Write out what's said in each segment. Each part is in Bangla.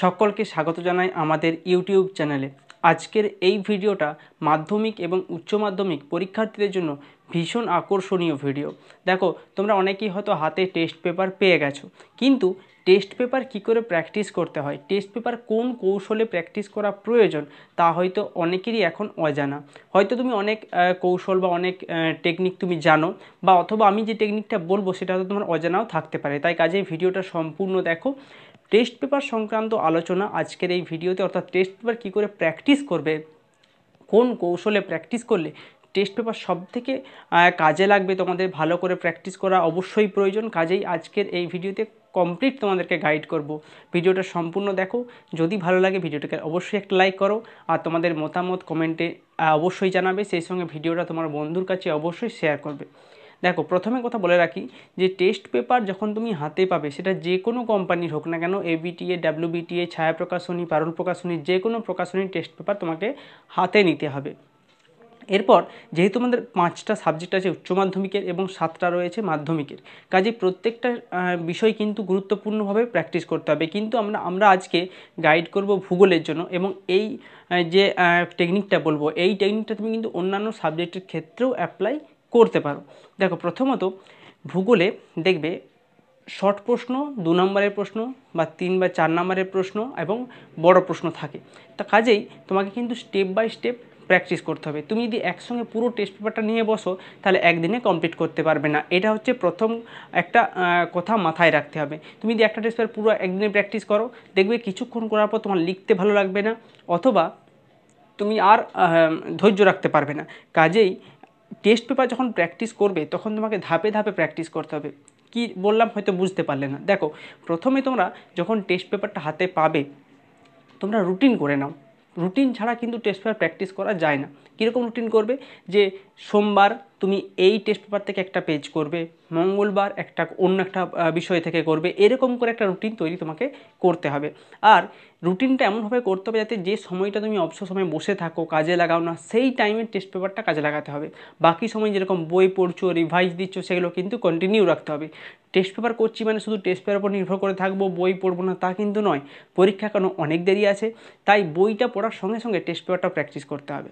সকলকে স্বাগত জানাই আমাদের ইউটিউব চ্যানেলে আজকের এই ভিডিওটা মাধ্যমিক এবং উচ্চ মাধ্যমিক পরীক্ষার্থীদের জন্য ভীষণ আকর্ষণীয় ভিডিও দেখো তোমরা অনেকেই হয়তো হাতে টেস্ট পেপার পেয়ে গেছো কিন্তু টেস্ট পেপার কি করে প্র্যাকটিস করতে হয় টেস্ট পেপার কোন কৌশলে প্র্যাকটিস করা প্রয়োজন তা হয়তো অনেকেরই এখন অজানা হয়তো তুমি অনেক কৌশল বা অনেক টেকনিক তুমি জানো বা অথবা আমি যে টেকনিকটা বলবো সেটা হয়তো তোমার অজানাও থাকতে পারে তাই কাজে ভিডিওটা সম্পূর্ণ দেখো টেস্ট পেপার সংক্রান্ত আলোচনা আজকের এই ভিডিওতে অর্থাৎ টেস্ট পেপার কী করে প্র্যাকটিস করবে কোন কৌশলে প্র্যাকটিস করলে টেস্ট পেপার সব থেকে কাজে লাগবে তোমাদের ভালো করে প্র্যাকটিস করা অবশ্যই প্রয়োজন কাজেই আজকের এই ভিডিওতে কমপ্লিট তোমাদেরকে গাইড করব ভিডিওটা সম্পূর্ণ দেখো যদি ভালো লাগে ভিডিওটাকে অবশ্যই একটা লাইক করো আর তোমাদের মতামত কমেন্টে অবশ্যই জানাবে সেই সঙ্গে ভিডিওটা তোমার বন্ধুর কাছে অবশ্যই শেয়ার করবে দেখো প্রথমে কথা বলে রাখি যে টেস্ট পেপার যখন তুমি হাতে পাবে সেটা যে কোনো কোম্পানির হোক না কেন এবিটিএ বিটিএ ছায়া প্রকাশনী পারুল প্রকাশনী যে কোনো প্রকাশনীর টেস্ট পেপার তোমাকে হাতে নিতে হবে এরপর যেহেতু আমাদের পাঁচটা সাবজেক্ট আছে উচ্চ মাধ্যমিকের এবং সাতটা রয়েছে মাধ্যমিকের কাজে প্রত্যেকটা বিষয় কিন্তু গুরুত্বপূর্ণভাবে প্র্যাকটিস করতে হবে কিন্তু আমরা আমরা আজকে গাইড করব ভূগোলের জন্য এবং এই যে টেকনিকটা বলবো এই টেকনিকটা তুমি কিন্তু অন্যান্য সাবজেক্টের ক্ষেত্রেও অ্যাপ্লাই করতে পারো দেখো প্রথমত ভূগোলে দেখবে শর্ট প্রশ্ন দু নম্বরের প্রশ্ন বা তিন বা চার নম্বরের প্রশ্ন এবং বড় প্রশ্ন থাকে তা কাজেই তোমাকে কিন্তু স্টেপ বাই স্টেপ প্র্যাকটিস করতে হবে তুমি যদি একসঙ্গে পুরো টেস্ট পেপারটা নিয়ে বসো তাহলে একদিনে কমপ্লিট করতে পারবে না এটা হচ্ছে প্রথম একটা কথা মাথায় রাখতে হবে তুমি যদি একটা টেস্ট পেপার পুরো একদিনে প্র্যাকটিস করো দেখবে কিছুক্ষণ করার পর তোমার লিখতে ভালো লাগবে না অথবা তুমি আর ধৈর্য রাখতে পারবে না কাজেই টেস্ট পেপার যখন প্র্যাকটিস করবে তখন তোমাকে ধাপে ধাপে প্র্যাকটিস করতে হবে কি বললাম হয়তো বুঝতে পারলে না দেখো প্রথমে তোমরা যখন টেস্ট পেপারটা হাতে পাবে তোমরা রুটিন করে নাও রুটিন ছাড়া কিন্তু টেস্ট পেপার প্র্যাকটিস করা যায় না কীরকম রুটিন করবে যে সোমবার তুমি এই টেস্ট পেপার থেকে একটা পেজ করবে মঙ্গলবার একটা অন্য একটা বিষয় থেকে করবে এরকম করে একটা রুটিন তৈরি তোমাকে করতে হবে আর রুটিনটা এমনভাবে করতে হবে যাতে যে সময়টা তুমি অবসর সময় বসে থাকো কাজে লাগাও না সেই টাইমের টেস্ট পেপারটা কাজে লাগাতে হবে বাকি সময় যেরকম বই পড়ছো রিভাইজ দিচ্ছ সেগুলো কিন্তু কন্টিনিউ রাখতে হবে টেস্ট পেপার করছি মানে শুধু টেস্ট পেপার উপর নির্ভর করে থাকবো বই পড়বো না তা কিন্তু নয় পরীক্ষা কেন অনেক দেরি আছে তাই বইটা পড়ার সঙ্গে সঙ্গে টেস্ট পেপারটা প্র্যাকটিস করতে হবে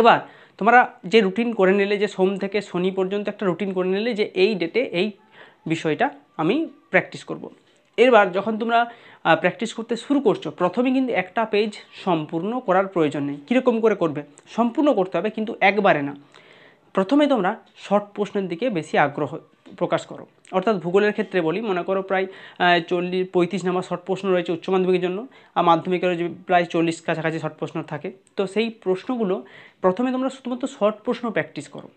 এবার তোমরা যে রুটিন করে নিলে যে সোম থেকে শনি পর্যন্ত একটা রুটিন করে নিলে যে এই ডেটে এই বিষয়টা আমি প্র্যাকটিস করব। এরবার যখন তোমরা প্র্যাকটিস করতে শুরু করছো প্রথমে কিন্তু একটা পেজ সম্পূর্ণ করার প্রয়োজন নেই কীরকম করে করবে সম্পূর্ণ করতে হবে কিন্তু একবারে না প্রথমে তোমরা শর্ট প্রশ্নের দিকে বেশি আগ্রহ প্রকাশ করো অর্থাৎ ভূগোলের ক্ষেত্রে বলি মনে করো প্রায় চল্লিশ পঁয়ত্রিশ নাম্বার শর্ট প্রশ্ন রয়েছে উচ্চ মাধ্যমিকের জন্য আর মাধ্যমিকেরও প্রায় চল্লিশ কাছাকাছি শর্ট প্রশ্ন থাকে তো সেই প্রশ্নগুলো প্রথমে তোমরা শুধুমাত্র শর্ট প্রশ্ন প্র্যাকটিস করো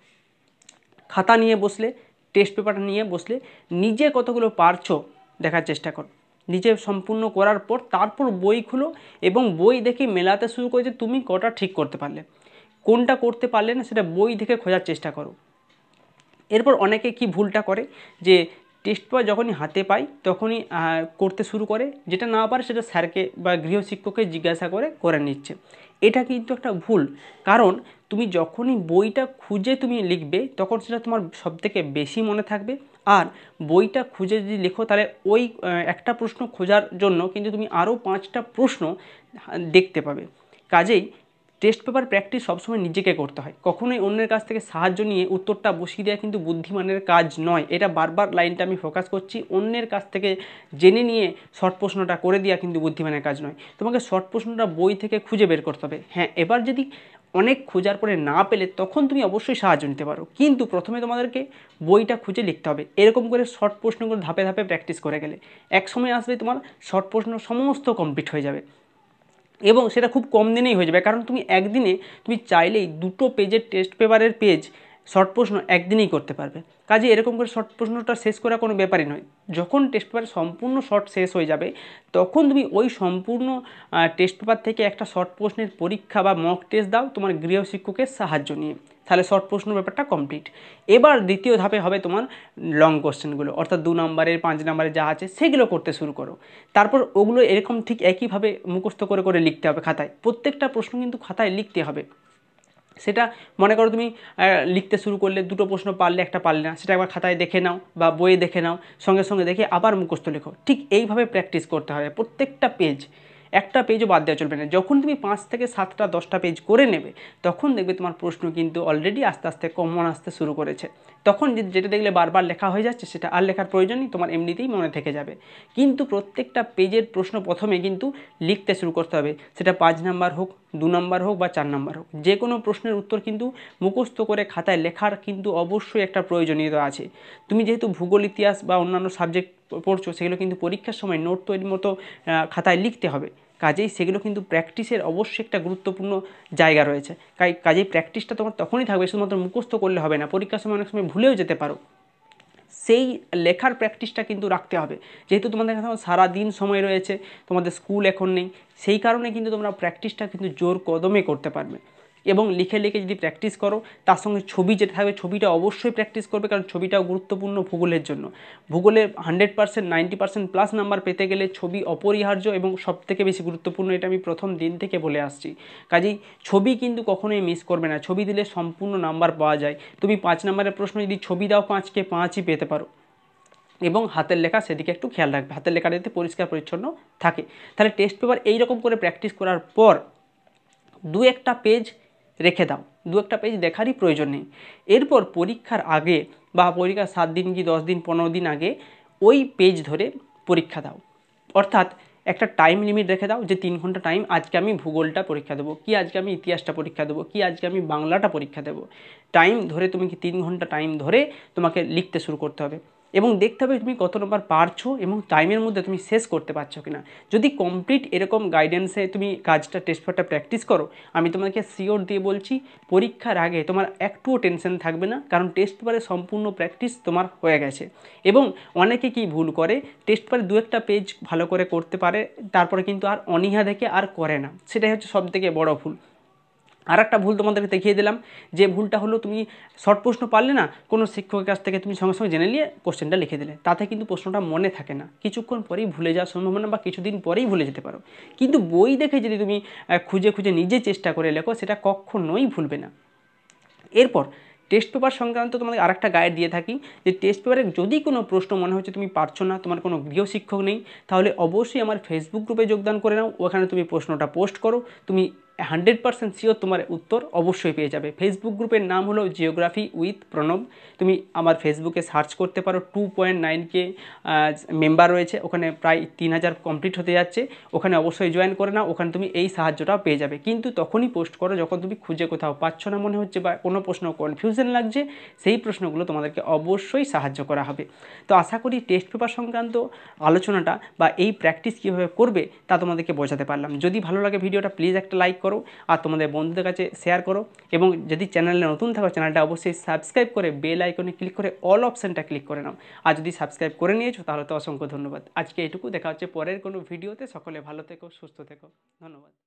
খাতা নিয়ে বসলে টেস্ট পেপারটা নিয়ে বসলে নিজে কতগুলো পারছো দেখার চেষ্টা করো নিজে সম্পূর্ণ করার পর তারপর বই খুলো এবং বই দেখে মেলাতে শুরু করে যে তুমি কটা ঠিক করতে পারলে কোনটা করতে পারলে না সেটা বই থেকে খোঁজার চেষ্টা করো এরপর অনেকে কি ভুলটা করে যে টেস্ট পয় যখনই হাতে পাই তখনই করতে শুরু করে যেটা না পারে সেটা স্যারকে বা গৃহশিক্ষককে জিজ্ঞাসা করে করে নিচ্ছে এটা কিন্তু একটা ভুল কারণ তুমি যখনই বইটা খুঁজে তুমি লিখবে তখন সেটা তোমার সবথেকে বেশি মনে থাকবে আর বইটা খুঁজে যদি লেখো তাহলে ওই একটা প্রশ্ন খোঁজার জন্য কিন্তু তুমি আরও পাঁচটা প্রশ্ন দেখতে পাবে কাজেই টেস্ট পেপার প্র্যাকটিস সবসময় নিজেকে করতে হয় কখনোই অন্যের কাছ থেকে সাহায্য নিয়ে উত্তরটা বসিয়ে দেওয়া কিন্তু বুদ্ধিমানের কাজ নয় এটা বারবার লাইনটা আমি ফোকাস করছি অন্যের কাছ থেকে জেনে নিয়ে শর্ট প্রশ্নটা করে দেওয়া কিন্তু বুদ্ধিমানের কাজ নয় তোমাকে শর্ট প্রশ্নটা বই থেকে খুঁজে বের করতে হবে হ্যাঁ এবার যদি অনেক খোঁজার পরে না পেলে তখন তুমি অবশ্যই সাহায্য নিতে পারো কিন্তু প্রথমে তোমাদেরকে বইটা খুঁজে লিখতে হবে এরকম করে শর্ট প্রশ্নগুলো ধাপে ধাপে প্র্যাকটিস করে গেলে এক সময় আসবে তোমার শর্ট প্রশ্ন সমস্ত কমপ্লিট হয়ে যাবে এবং সেটা খুব কম দিনেই হয়ে যাবে কারণ তুমি একদিনে তুমি চাইলেই দুটো পেজের টেস্ট পেপারের পেজ শর্ট প্রশ্ন একদিনেই করতে পারবে কাজে এরকম করে শর্ট প্রশ্নটা শেষ করা কোনো ব্যাপারই নয় যখন টেস্ট পেপার সম্পূর্ণ শর্ট শেষ হয়ে যাবে তখন তুমি ওই সম্পূর্ণ টেস্ট পেপার থেকে একটা শর্ট প্রশ্নের পরীক্ষা বা মক টেস্ট দাও তোমার গৃহ শিক্ষকের সাহায্য নিয়ে তাহলে শর্ট প্রশ্ন ব্যাপারটা কমপ্লিট এবার দ্বিতীয় ধাপে হবে তোমার লং কোশ্চেনগুলো অর্থাৎ দু নম্বরের পাঁচ নম্বরের যা আছে সেগুলো করতে শুরু করো তারপর ওগুলো এরকম ঠিক একইভাবে মুখস্থ করে করে লিখতে হবে খাতায় প্রত্যেকটা প্রশ্ন কিন্তু খাতায় লিখতে হবে সেটা মনে করো তুমি লিখতে শুরু করলে দুটো প্রশ্ন পারলে একটা পারলে না সেটা একবার খাতায় দেখে নাও বা বইয়ে দেখে নাও সঙ্গে সঙ্গে দেখে আবার মুখস্থ লেখো ঠিক এইভাবে প্র্যাকটিস করতে হবে প্রত্যেকটা পেজ একটা পেজও বাদ দেওয়া চলবে না যখন তুমি পাঁচ থেকে সাতটা দশটা পেজ করে নেবে তখন দেখবে তোমার প্রশ্ন কিন্তু অলরেডি আস্তে আস্তে কমন আসতে শুরু করেছে তখন যেটা দেখলে বারবার লেখা হয়ে যাচ্ছে সেটা আর লেখার প্রয়োজন নেই তোমার এমনিতেই মনে থেকে যাবে কিন্তু প্রত্যেকটা পেজের প্রশ্ন প্রথমে কিন্তু লিখতে শুরু করতে হবে সেটা পাঁচ নাম্বার হোক দু নম্বর হোক বা চার নাম্বার হোক যে কোনো প্রশ্নের উত্তর কিন্তু মুখস্থ করে খাতায় লেখার কিন্তু অবশ্যই একটা প্রয়োজনীয়তা আছে তুমি যেহেতু ভূগোল ইতিহাস বা অন্যান্য সাবজেক্ট পড়ছো সেগুলো কিন্তু পরীক্ষার সময় নোট তৈরির মতো খাতায় লিখতে হবে কাজেই সেগুলো কিন্তু প্র্যাকটিসের অবশ্যই একটা গুরুত্বপূর্ণ জায়গা রয়েছে কাজেই প্র্যাকটিসটা তোমার তখনই থাকবে শুধুমাত্র মুখস্থ করলে হবে না পরীক্ষার সময় অনেক সময় ভুলেও যেতে পারো সেই লেখার প্র্যাকটিসটা কিন্তু রাখতে হবে যেহেতু তোমাদের কাছে সারা দিন সময় রয়েছে তোমাদের স্কুল এখন নেই সেই কারণে কিন্তু তোমরা প্র্যাকটিসটা কিন্তু জোর কদমে করতে পারবে এবং লিখে লিখে যদি প্র্যাকটিস করো তার সঙ্গে ছবি যেটা থাকবে ছবিটা অবশ্যই প্র্যাকটিস করবে কারণ ছবিটাও গুরুত্বপূর্ণ ভূগোলের জন্য ভূগোলে hundred percent ninety percent plus number পেতে গেলে ছবি অপরিহার্য এবং সবথেকে বেশি গুরুত্বপূর্ণ এটা আমি প্রথম দিন থেকে বলে আসছি কাজেই ছবি কিন্তু কখনোই মিস করবে না ছবি দিলে সম্পূর্ণ নাম্বার পাওয়া যায় তুমি পাঁচ নাম্বারের প্রশ্ন যদি ছবি দাও পাঁচকে পাঁচই পেতে পারো এবং হাতের লেখা সেদিকে একটু খেয়াল রাখবে হাতের লেখা যাতে পরিষ্কার পরিচ্ছন্ন থাকে তাহলে টেস্ট পেপার এইরকম করে প্র্যাকটিস করার পর দু একটা পেজ রেখে দাও দু একটা পেজ দেখারই প্রয়োজন নেই এরপর পরীক্ষার আগে বা পরীক্ষার সাত দিন কি দশ দিন পনেরো দিন আগে ওই পেজ ধরে পরীক্ষা দাও অর্থাৎ একটা টাইম লিমিট রেখে দাও যে তিন ঘন্টা টাইম আজকে আমি ভূগোলটা পরীক্ষা দেবো কি আজকে আমি ইতিহাসটা পরীক্ষা দেবো কি আজকে আমি বাংলাটা পরীক্ষা দেবো টাইম ধরে তুমি কি তিন ঘন্টা টাইম ধরে তোমাকে লিখতে শুরু করতে হবে এবং দেখতে হবে তুমি কত নম্বর পারছো এবং টাইমের মধ্যে তুমি শেষ করতে পারছো কি না যদি কমপ্লিট এরকম গাইডেন্সে তুমি কাজটা টেস্ট পেপারটা প্র্যাকটিস করো আমি তোমাকে সিওর দিয়ে বলছি পরীক্ষার আগে তোমার একটুও টেনশন থাকবে না কারণ টেস্ট পেপারে সম্পূর্ণ প্র্যাকটিস তোমার হয়ে গেছে এবং অনেকে কি ভুল করে টেস্ট পেপারে দু একটা পেজ ভালো করে করতে পারে তারপরে কিন্তু আর অনীহা দেখে আর করে না সেটাই হচ্ছে সবথেকে বড় ভুল আর একটা ভুল তোমাদেরকে দেখিয়ে দিলাম যে ভুলটা হলো তুমি শর্ট প্রশ্ন পারলে না কোনো শিক্ষকের কাছ থেকে তুমি সঙ্গে সঙ্গে জেনে নিয়ে কোশ্চেনটা লিখে দিলে তাতে কিন্তু প্রশ্নটা মনে থাকে না কিছুক্ষণ পরেই ভুলে যাওয়ার সম্ভাবনা বা কিছুদিন পরেই ভুলে যেতে পারো কিন্তু বই দেখে যদি তুমি খুঁজে খুঁজে নিজে চেষ্টা করে লেখো সেটা কখনোই ভুলবে না এরপর টেস্ট পেপার সংক্রান্ত তোমাদের আরেকটা গাইড দিয়ে থাকি যে টেস্ট পেপারে যদি কোনো প্রশ্ন মনে হচ্ছে তুমি পারছো না তোমার কোনো গৃহশিক্ষক নেই তাহলে অবশ্যই আমার ফেসবুক গ্রুপে যোগদান করে নাও ওখানে তুমি প্রশ্নটা পোস্ট করো তুমি হান্ড্রেড পার্সেন্ট শিওর তোমার উত্তর অবশ্যই পেয়ে যাবে ফেসবুক গ্রুপের নাম হলো জিওগ্রাফি উইথ প্রণব তুমি আমার ফেসবুকে সার্চ করতে পারো টু পয়েন্ট নাইনকে মেম্বার রয়েছে ওখানে প্রায় তিন হাজার কমপ্লিট হতে যাচ্ছে ওখানে অবশ্যই জয়েন করে নাও ওখানে তুমি এই সাহায্যটাও পেয়ে যাবে কিন্তু তখনই পোস্ট করো যখন তুমি খুঁজে কোথাও পাচ্ছ না মনে হচ্ছে বা কোনো প্রশ্ন কনফিউশন লাগছে সেই প্রশ্নগুলো তোমাদেরকে অবশ্যই সাহায্য করা হবে তো আশা করি টেস্ট পেপার সংক্রান্ত আলোচনাটা বা এই প্র্যাকটিস কীভাবে করবে তা তোমাদেরকে বোঝাতে পারলাম যদি ভালো লাগে ভিডিওটা প্লিজ একটা লাইক করো আর তোমাদের বন্ধুদের কাছে শেয়ার করো এবং যদি চ্যানেলে নতুন থাকো চ্যানেলটা অবশ্যই সাবস্ক্রাইব করে বেল আইকনে ক্লিক করে অল অপশানটা ক্লিক করে নাও আর যদি সাবস্ক্রাইব করে নিয়েছো তাহলে তো অসংখ্য ধন্যবাদ আজকে এটুকু দেখা হচ্ছে পরের কোনো ভিডিওতে সকলে ভালো থেকো সুস্থ থেকো ধন্যবাদ